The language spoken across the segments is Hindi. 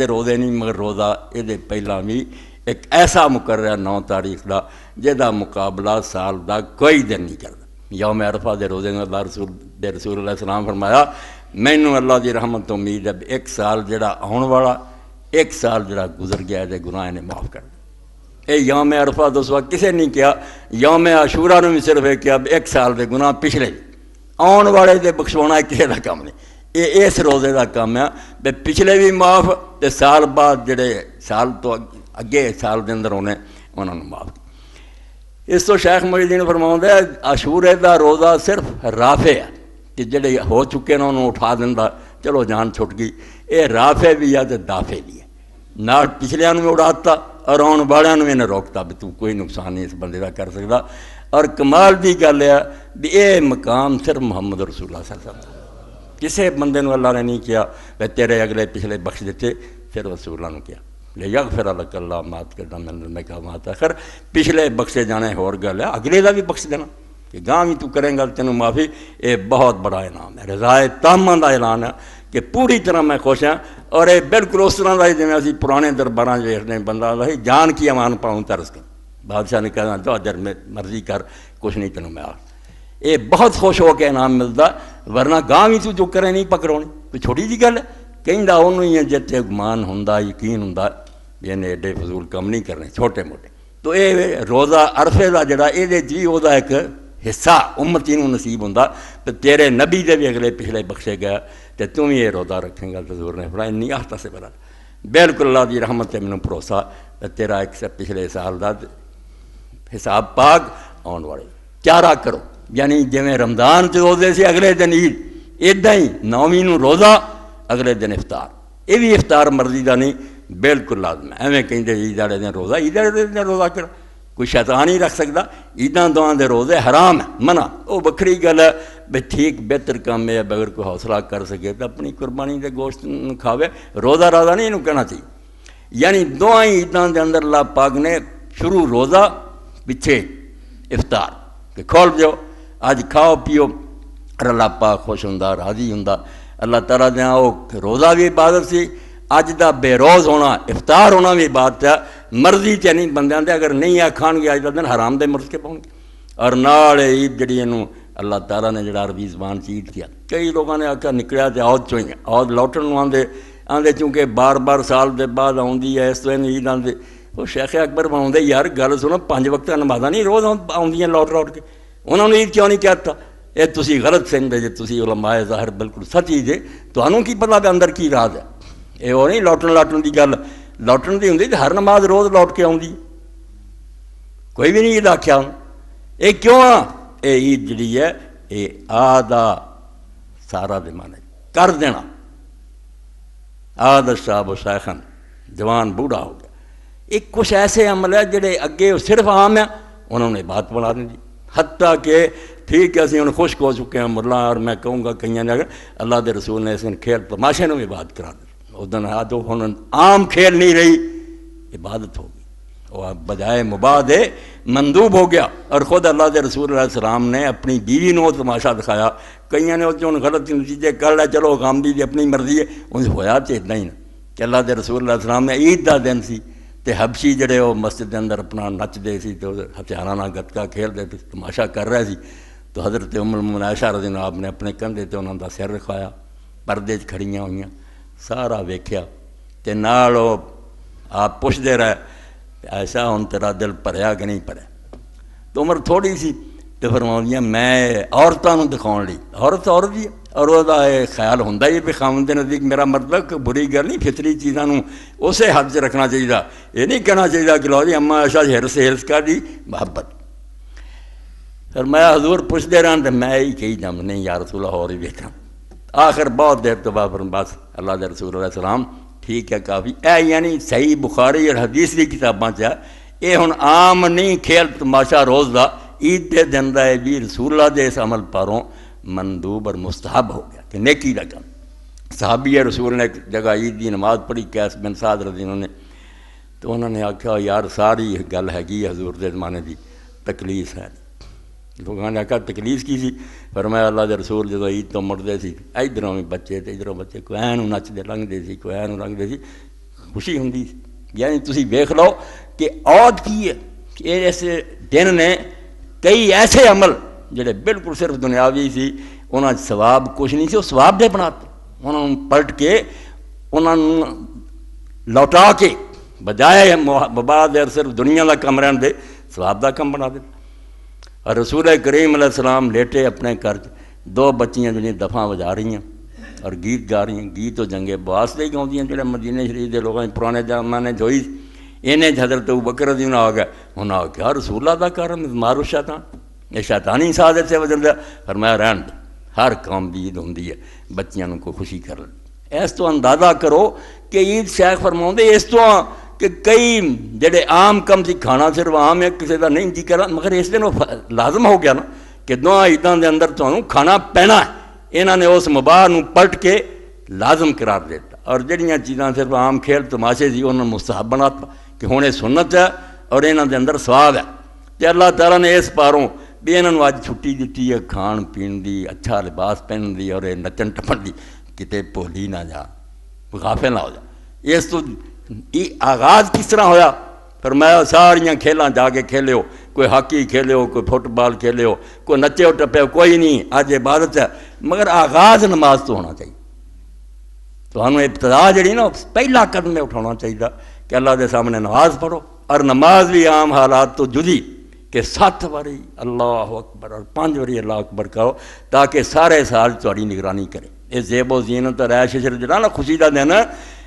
ये रोदे नहीं मगर रोजा ये पेल्ला भी एक ऐसा मुकर नौ तारीख का जेदा मुकाबला साल का कोई दिन नहीं करता यौम अरफा दे रोजे रसूल दे रसूल सलाम फरमाया मैनू अल्लाह की रहमत उम्मीद है एक साल जरा आने वाला एक साल जरा गुजर गया ये गुनाह ने माफ कर दिया यौम अरफा तो सुबह किसी नहीं किया यौम आशूरा भी सिर्फ एक किया एक साल के गुनाह पिछले आने वाले से बख्शवाना किसी का कम नहीं ਇਹ ਇਸ ਰੋਜ਼ੇ ਦਾ ਕੰਮ ਆ ਵੀ ਪਿਛਲੇ ਵੀ ਮਾਫ ਤੇ ਸਾਲ ਬਾਅਦ ਜਿਹੜੇ ਸਾਲ ਤੋਂ ਅੱਗੇ ਸਾਲ ਦੇ ਅੰਦਰ ਹੋਣੇ ਉਹਨਾਂ ਨੂੰ ਮਾਫ ਇਸ ਤੋਂ ਸ਼ੇਖ ਮਜੀਦੀਨ ਫਰਮਾਉਂਦਾ ਆਸ਼ੂਰੇ ਦਾ ਰੋਜ਼ਾ ਸਿਰਫ ਰਾਫੇ ਆ ਕਿ ਜਿਹੜੇ ਹੋ ਚੁੱਕੇ ਨੇ ਉਹਨੂੰ ਉਠਾ ਦਿੰਦਾ ਚਲੋ ਜਾਨ ਛੁੱਟ ਗਈ ਇਹ ਰਾਫੇ ਵੀ ਆ ਤੇ ਦਾਫੇ ਵੀ ਆ ਨਾਲ ਪਿਛਲਿਆਂ ਨੂੰ ਵੀ ਉਡਾਤਾ ਔਰ ਆਉਣ ਵਾਲਿਆਂ ਨੂੰ ਇਹਨੇ ਰੋਕਤਾ ਵੀ ਤੂੰ ਕੋਈ ਨੁਕਸਾਨ ਨਹੀਂ ਇਸ ਬੰਦੇ ਦਾ ਕਰ ਸਕਦਾ ਔਰ ਕਮਾਲ ਦੀ ਗੱਲ ਆ ਵੀ ਇਹ ਮਕਾਮ ਸਿਰਫ ਮੁਹੰਮਦ ਰਸੂਲullah ਸੱਲੱਲਾਹੁ ਅਲੈहि ਵਸੱਲਮ किसी बंद अल्लाह ने नहीं किया वह तेरे अगले पिछले बख्श ਬਖਸ਼ फिर वसूलों ਰਸੂਲਾਂ ले जाग ले अलग अलक अल्लाह मात करना मैंने मैं कहा मात आखिर पिछले बख्शे जाने होर गल है अगले का भी बख्श देना कि गांव भी तू करेंगे तेन माफ़ी ये बहुत बड़ा इनाम है रजाए तामा का ऐलान है कि पूरी तरह मैं खुश हाँ और ये बिल्कुल उस तरह का ही जिम्मे अभी पुराने दरबारा वेखने बंदा ही जान की अमान पाऊँ तरस कर बादशाह ने कहना तो अजर मर्जी कर कुछ नहीं तेन मैं आ ये बहुत खुश हो के इनाम मिलता वरना गांव ही तू तो चुकर नहीं पकड़ाने तो छोटी जी गल कहूँ ही है जिते मान हों यकीन हों इन्हें एडे फजूल कम नहीं करने छोटे मोटे तो ये रोजा अरफे का जरा ये जी वह एक हिस्सा उम्मती नसीब हों तेरे नबी दे भी अगले पिछले बख्शे गया तो तू भी ये रोजा रखेगा तजूर ने बड़ा इन आहता से बड़ा बिल्कुल अल्लाह जी रहमत से मैं भरोसा तेरा एक पिछले साल का हिसाब पाग आने वाले चारा करो यानी जिमें रमजान रोजे से अगले दिन ईद इदा ही नौवीं रोजा अगले दिन इफ्तार ये भी इफ्तार मर्जी का नहीं बिल्कुल लाजम है एवें कहते ईद आड़े दिन रोजा ईद आड़े दिन रोजा कर कोई शैतान ही रख सकता ईदा दुआ के रोजे हराम है मना वो बखरी गल है भी ठीक बेहतर काम है बगैर कोई हौसला कर सके तो अपनी कुरबानी के गोश्त खावे रोजा राजा नहीं इनू कहना चाहिए यानी ही ईदा के अंदर लापाग ने शुरू रोजा पिछे इफ्तार खोल जाओ ਅੱਜ ਖਾਓ ਪੀਓ ਰੱਲਾ ਪਾ ਖੁਸ਼ ਹੁੰਦਾ ਰਾਜ਼ੀ ਹੁੰਦਾ ਅੱਲਾਹ ਤਾਲਾ ਦੇ ਉਹ ਰੋਜ਼ਾ ਵੀ ਇਬਾਦਤ ਸੀ ਅੱਜ ਦਾ ਬੇਰੋਜ਼ ਹੋਣਾ ਇਫਤਾਰ ਹੋਣਾ ਵੀ ਇਬਾਦਤ ਹੈ ਮਰਜ਼ੀ ਤੇ ਨਹੀਂ ਬੰਦਿਆਂ ਦੇ ਅਗਰ ਨਹੀਂ ਆਖਾਣਗੇ ਅੱਜ ਦਾ ਦਿਨ ਹਰਾਮ ਦੇ ਮੁਰਸਕੇ ਪਾਉਣਗੇ ਔਰ ਨਾਲ ਈਦ ਜਿਹੜੀ ਇਹਨੂੰ ਅੱਲਾਹ ਤਾਲਾ ਨੇ ਜਿਹੜਾ ਅਰਬੀ ਜ਼ਬਾਨ ਚ ਈਦ ਕਿਹਾ ਕਈ ਲੋਕਾਂ ਨੇ ਆਖਿਆ ਨਿਕਲਿਆ ਤੇ ਔਦ ਚੋਂ ਹੀ ਔਦ ਲੌਟਣ ਨੂੰ ਆਂਦੇ ਆਂਦੇ ਕਿਉਂਕਿ ਬਾਰ-ਬਾਰ ਸਾਲ ਦੇ ਬਾਅਦ ਆਉਂਦੀ ਹੈ ਇਸ ਤੋਂ ਈਦ ਆਂਦੇ ਉਹ ਸ਼ੇਖ ਅਕਬਰ ਬਣਾਉਂਦੇ ਯਾਰ ਗੱਲ ਸੁਣੋ ਪੰਜ ਵਕਤਾਂ ਨਮਾਜ਼ਾਂ ਨਹੀਂ ਰੋਜ਼ ਆਉਂਦੀਆਂ ਲੌਟ-ਲੌਟ ਕੇ ਉਹਨਾਂ ਨੇ ਇਹ ਕਿਉਂ ਨਹੀਂ ਕਹਿਤਾ ਇਹ ਤੁਸੀਂ ਗਲਤ ਸਮਝਦੇ ਜੇ ਤੁਸੀਂ ਉਲਮਾਏ ਜ਼ਾਹਰ ਬਿਲਕੁਲ ਸੱਚੀ ਜੇ ਤੁਹਾਨੂੰ ਕੀ ਪਤਾ ਵੀ ਅੰਦਰ ਕੀ ਰਾਜ਼ ਹੈ ਇਹ ਉਹ ਨਹੀਂ ਲੋਟਣ ਲਾਟਣ ਦੀ ਗੱਲ ਲੋਟਣ ਦੀ ਹੁੰਦੀ ਤੇ ਹਰ ਨਮਾਜ਼ ਰੋਜ਼ ਲੋਟ ਕੇ ਆਉਂਦੀ ਕੋਈ ਵੀ ਨਹੀਂ ਇਹਦਾ ਆਖਿਆ ਇਹ ਕਿਉਂ ਆ ਇਹ ਈਦ ਜਿਹੜੀ ਹੈ ਇਹ ਆ ਦਾ ਸਾਰਾ ਦਿਮਾਨ ਕਰ ਦੇਣਾ ਆਦ ਸ਼ਾਬ ਸ਼ੈਖਨ ਜਵਾਨ ਬੂੜਾ ਹੋ ਗਿਆ ਇਹ ਕੁਛ ਐਸੇ ਅਮਲ ਹੈ ਜਿਹੜੇ ਅੱਗੇ ਸਿਰਫ ਆਮ ਹੈ ਉਹਨਾਂ ਨੇ ਬਾਤ ਬਣਾ ਦਿੱਤੀ हत्या के ठीक है असं हम खुश हो चुके हैं मुरला और मैं कहूँगा कई ने अगर अल्लाह के रसूल ने इस दिन खेल तमाशे में बात करा दी उस दिन आज तो हम आम खेल नहीं रही इबादत होगी और बजाय मुबाद है मंदूब हो गया और ख़ुद अल्लाह के रसूल सलाम ने अपनी बीवी ने तमाशा दिखाया कई ने उस गलत नतीजे कर लिया चलो काम दी अपनी मर्जी है उन्हें होया तो इदा ही ना कि अल्लाह के रसूल सलाम ने ईद का दिन सी ਤੇ ਹਬਸ਼ੀ ਜਿਹੜੇ ਉਹ ਮਸਜਿਦ ਦੇ ਅੰਦਰ ਆਪਣਾ ਨੱਚਦੇ ਸੀ ਤੇ ਹਥਿਆਰਾਂ ਨਾਲ ਗੱਤਕਾ ਖੇਡਦੇ ਤੇ ਤਮਾਸ਼ਾ ਕਰ ਰਹੇ ਸੀ ਤੇ حضرت ਉਮਰ ਮੁਨਾਸ਼ਾ ਰਜ਼ੀ ਨਾ ਨੇ ਆਪਣੇ ਕੰਧੇ ਤੇ ਉਹਨਾਂ ਦਾ ਸਿਰ ਰਖਾਇਆ ਪਰਦੇ 'ਚ ਖੜੀਆਂ ਹੋਈਆਂ ਸਾਰਾ ਵੇਖਿਆ ਤੇ ਨਾਲ ਉਹ ਆਪ ਪੁੱਛਦੇ ਰਹੇ ਐਸਾ ਹੁਣ ਤੇਰਾ ਦਿਲ ਭਰਿਆ ਕਿ ਨਹੀਂ ਭਰਿਆ ਤੇ ਉਮਰ ਥੋੜੀ ਸੀ ਤੇ ਫਰਮਾਉਂਦੀਆਂ ਮੈਂ ਔਰਤਾਂ ਨੂੰ ਦਿਖਾਉਣ ਲਈ ਔਰਤ ਔਰਤ ਹੀ ਔਰ ਉਹਦਾ ਇਹ ਖਿਆਲ ਹੁੰਦਾ ਹੀ ਵੀ ਖਾਮਨ ਦੇ ਨਜ਼ਦੀਕ ਮੇਰਾ ਮਤਲਬ ਬੁਰੀ ਗੱਲ ਨਹੀਂ ਫਿਤਰੀ ਚੀਜ਼ਾਂ ਨੂੰ ਉਸੇ ਹੱਦ 'ਚ ਰੱਖਣਾ ਚਾਹੀਦਾ ਇਹ ਨਹੀਂ ਕਹਿਣਾ ਚਾਹੀਦਾ ਕਿ ਲੋ ਜੀ ਅੰਮਾ ਅਸ਼ਾ ਹਿਰਸ ਹਿਰਸ ਕਾ ਦੀ ਮੁਹੱਬਤ ਫਿਰ ਮੈਂ ਹਜ਼ੂਰ ਪੁੱਛਦੇ ਰਾਂ ਤੇ ਮੈਂ ਹੀ ਕਹੀ ਜਮ ਨਹੀਂ ਯਾ ਰਸੂਲ ਹੋਰ ਹੀ ਵੇਖਾਂ आखिर बहुत देर तो बाबर बस अल्लाह के रसूल सलाम ठीक है काफ़ी ए यानी सही बुखारी और हदीस की किताबा च ये हूँ आम नहीं खेल तमाशा रोज़ का ईद के दिन का भी रसूला के इस अमल पारों मंदूब और मुस्तहब हो गया कि नेकी रकम साहबी रसूल ने एक जगह ईद की नमाज पढ़ी कैस बिन साद रजी उन्होंने तो उन्होंने आख्या यार सारी गल हैगी हजूर के जमाने की तकलीफ है लोगों ने आख्या तकलीफ की सी पर मैं अल्लाह के रसूल जो ईद तो मुड़ते इधरों भी बच्चे तो इधरों बच्चे कोई नचते लंघते सी लंघते खुशी होंगी यानी तुम देख लो कि औद की है इस दिन ने कई ऐसे अमल जोड़े बिल्कुल सिर्फ दुनियावी से उन्होंने स्वाब कुछ नहीं स्वाब दे बनाते उन्होंने पलट के उन्होंने लौटा के बजाया बबा दे सिर्फ दुनिया का कम रहा स्वाब का कम बना दिया और रसूल करीम सलाम लेटे अपने घर दो बच्चिया जो दफा बजा रही हैं और गीत गा रही गीत तो जंगे वास्ते ही गाँव जो मदीने शरीर के लोगों पुराने जमाने जो ही इन्हें जदर तो बकर आ गया उन्हें आ गया रसूला का कारण मारुशा था ਇਹ ਸ਼ੈਤਾਨੀ ਸਾਜ਼ਿਸ਼ ਸੇ ਵਜਨ ਦਾ ਫਰਮਾਇਆ ਰਹਿਣ ਹਰ ਕੰਮ ਦੀ ਈਦ ਹੁੰਦੀ ਹੈ ਬੱਚਿਆਂ ਨੂੰ ਕੋ ਖੁਸ਼ੀ ਕਰ ਇਸ ਤੋਂ ਅੰਦਾਜ਼ਾ ਕਰੋ ਕਿ ਈਦ ਸ਼ੇਖ ਫਰਮਾਉਂਦੇ ਇਸ ਤੋਂ ਕਿ ਕਈ ਜਿਹੜੇ ਆਮ ਕੰਮ ਸੀ ਖਾਣਾ ਸਿਰਫ ਆਮ ਹੈ ਕਿਸੇ ਦਾ ਨਹੀਂ ਜੀ ਕਰਾਂ ਮਗਰ ਇਸ ਦਿਨ ਉਹ ਲਾਜ਼ਮ ਹੋ ਗਿਆ ਨਾ ਕਿ ਦੋਹਾਂ ਈਦਾਂ ਦੇ ਅੰਦਰ ਤੁਹਾਨੂੰ ਖਾਣਾ ਪੈਣਾ ਇਹਨਾਂ ਨੇ ਉਸ ਮੁਬਾਹ ਨੂੰ ਪਲਟ ਕੇ ਲਾਜ਼ਮ ਕਰਾਰ ਦਿੱਤਾ ਔਰ ਜਿਹੜੀਆਂ ਚੀਜ਼ਾਂ ਸਿਰਫ ਆਮ ਖੇਲ ਤਮਾਸ਼ੇ ਸੀ ਉਹਨਾਂ ਨੂੰ ਮੁਸਤਹਬ ਬਣਾਤਾ ਕਿ ਹੁਣ ਇਹ ਸੁਨਨਤ ਹੈ ਔਰ ਇਹਨਾਂ ਦੇ ਅੰਦਰ ਸਵਾਬ ਹੈ ਤੇ ਅੱਲਾਹ ਤਾਲਾ ਨੇ ਇਸ ਪਾਰੋਂ भी इन्हों अ छुट्टी दिखी है खाण पीन की अच्छा लिबास पहन की और नचन टपन की कित भोली ना जा गाफे ना हो जा इस तो आगाज किस तरह होया पर मैं सारिया खेल जाके खेलो कोई हाकी खेलो कोई फुटबॉल खेलो कोई नचे टपे कोई नहीं अज इबादत है मगर आगाज नमाज तो होना चाहिए थानू तो इब्तदा जी ना पहला कदम उठा चाहिए कि अल्लाह के सामने नमाज पढ़ो और नमाज भी आम हालात तो जुदी कि सत्त बारी अल्लाह अकबर और पांच बारी अल्लाह अकबर कहो ताकि सारे साल थोड़ी निगरानी करे ये जेबो जीन तो रैश जरा ना खुशी का दिन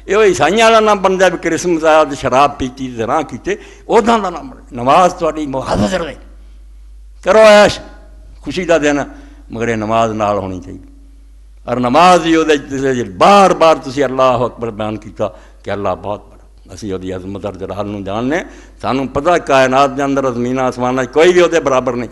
यो ईसाइयों का नाम बनता भी क्रिसमस आया शराब पीती जरा किते उदा का नाम नमाज थोड़ी मुहाफज रहे करो ऐश खुशी का दिन मगर ये नमाज नाल होनी चाहिए और नमाज ही बार बार तुम अल्लाह अकबर बयान किया कि अल्लाह बहुत असी वो अजमत और जलाल में जानने सूँ पता कायनात के अंदर अजमीना आसमाना कोई भी वे बराबर नहीं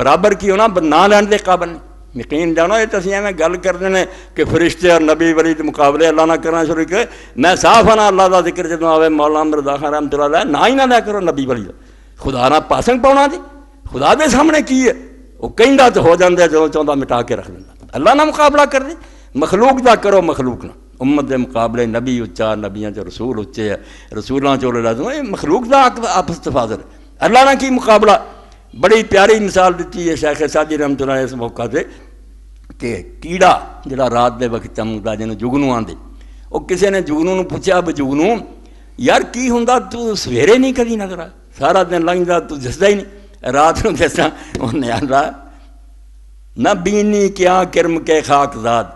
बराबर की होना ना लैन के काबल नहीं यकीन जानो ये असं एवं गल कर देने कि फरिश्ते और नबी वरी मुकाबले अल्लाह ना करना शुरू कर मैं साफ आना अल्लाह का जिक्र जो आवे मौला अमरदाखा राम तुला लै ना ही ना लै करो नबी वरी खुदा ना पासंग पाना जी खुदा के सामने की है वह कहीं तो हो जाए जो चाहता मिटा के रख लाला अल्लाह ना मुकाबला कर दे मखलूक का करो मखलूक ना उम्मत के मुकाबले नबी उच्चा नबिया च रसूल उच्चे है रसूलों चो लाजम ये मखलूक का आपस तफाजर अल्लाह ना की मुकाबला बड़ी प्यारी मिसाल दी है शेख साजी रहमत इस मौका से कि कीड़ा जरा रात के वक्त चमकता जिन्हें जुगनू आँदे वो किसी ने जुगनू पूछा भी जुगनू यार की होंगे तू सवेरे नहीं कभी नजर आ सारा दिन जा तू दसदा ही नहीं रात को दसा उन्हें आंदा ना बीनी क्या किरम के खाकजाद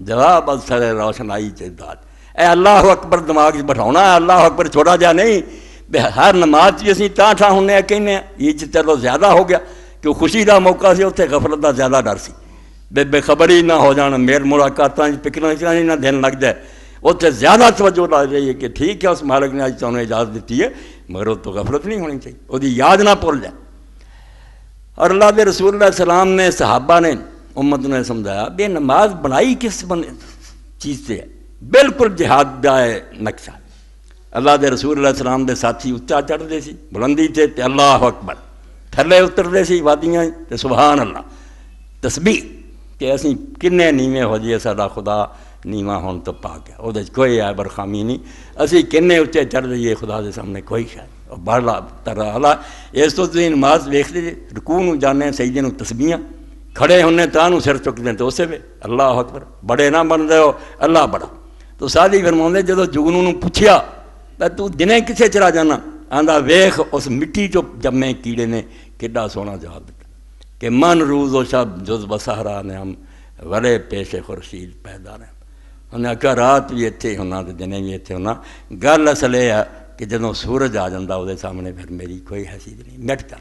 जवाब सर रोशनाई से बात ए अल्लाह अकबर दिमाग बिठा है अल्लाह अकबर छोटा जहा नहीं हर नमाज असी ठा ठां होंने कहने ये चलो तो ज्यादा हो गया कि खुशी का मौका से उत्थे गफलत का ज्यादा डर से बे बेखबर ही ना हो जाए मेल मुलाकात पिकर इन्ना दिन लगता है उत्तर ज्यादा तवज्जो ला रही है कि ठीक है उस मालिक ने अज इजाजत दी है मगर उस तो गफलत नहीं होनी चाहिए वो याद ना भुल जाए और अल्लाह के रसूल सलाम ने सहाबा ने उम्मत ने समझाया बे नमाज बनाई किस बने चीज़ से है बिल्कुल जिहाद का है नक्शा अल्लाह के रसूल सलाम के साथी उच्चा चढ़ते सी बुलंदी से अल्लाह अकबर थले उतरते सी वादियाँ तो सुबहान अल्लाह तस्बी कि असं किन्ने नीवे हो जाइए साडा खुदा नीवा होने तो पा गया वो कोई है बरखामी नहीं असं किन्ने उच्चे चढ़ जाइए खुदा के सामने कोई शायद और बड़ा तरह अला इस तो नमाज वेखते में जाने सही दिन तस्बियाँ ਖੜੇ ਹੁੰਨੇ ਤਾਂ ਨੂੰ ਸਿਰ ਚੁੱਕਦੇ तो ਉਸੇ ਵੇ अल्लाह ਅਕਬਰ ਬੜੇ ਨਾ ਬਣਦੇ ਹੋ ਅੱਲਾਹ ਬੜਾ ਤੋ ਸਾਧੀ ਫਰਮਾਉਂਦੇ ਜਦੋਂ ਜੁਗਨੂ ਨੂੰ ਪੁੱਛਿਆ ਤਾਂ ਤੂੰ ਦਿਨੇ ਕਿੱਥੇ ਚਲਾ ਜਾਣਾ ਆਂਦਾ ਵੇਖ ਉਸ ਮਿੱਟੀ ਚ ਜੰਮੇ ਕੀੜੇ ਨੇ ਕਿੱਡਾ ਸੋਹਣਾ ਜਵਾਬ ਦਿੱਤਾ ਕਿ ਮਨ ਰੂਜ਼ ਉਹ ਸ਼ਬ ਜੁਜ਼ ਬਸਹਰਾ ਨੇ ਹਮ ਵਰੇ ਪੇਸ਼ੇ ਖੁਰਸ਼ੀਦ ਪੈਦਾ ਨੇ ਉਹਨੇ ਆਖਿਆ ਰਾਤ ਵੀ ਇੱਥੇ ਹੁੰਨਾ ਤੇ ਦਿਨੇ ਵੀ ਇੱਥੇ ਹੁੰਨਾ ਗੱਲ ਅਸਲ ਇਹ ਆ ਕਿ ਜਦੋਂ ਸੂਰਜ ਆ ਜਾਂਦਾ ਉਹਦੇ ਸਾਹਮਣੇ ਫਿਰ ਮੇਰੀ ਕੋਈ ਹਸੀਦ ਨਹੀਂ ਮਿਟ ਜਾ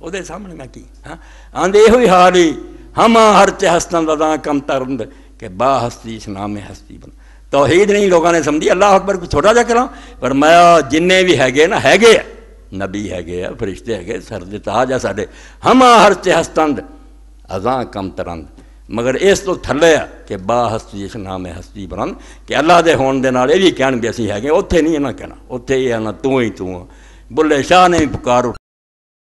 ਉਹਦੇ ਸਾਹਮਣੇ ਮੈਂ ਕੀ ਹਾਂ ਆਂਦੇ ਇਹੋ ਹੀ ਹਾਲ ਹੀ हम हरते हस्तन ददा कम तरंद के बा हस्ती इस में हस्ती बन तोहेद नहीं लोगों ने समझी अल्लाह अकबर को छोटा जा करा पर मैं जिन्हें भी है ना है नबी है फरिश्ते है सरदाज है साढ़े हम हरते हस्तंद अजा कम तरंद मगर इस तो थले है कि बा हस्ती इस नाम में हस्ती बन कि अल्लाह के होने के यही कह भी असं है उत्थे नहीं इन्हें कहना उत्थे ये आना तू ही तू बुले शाह ने भी पुकार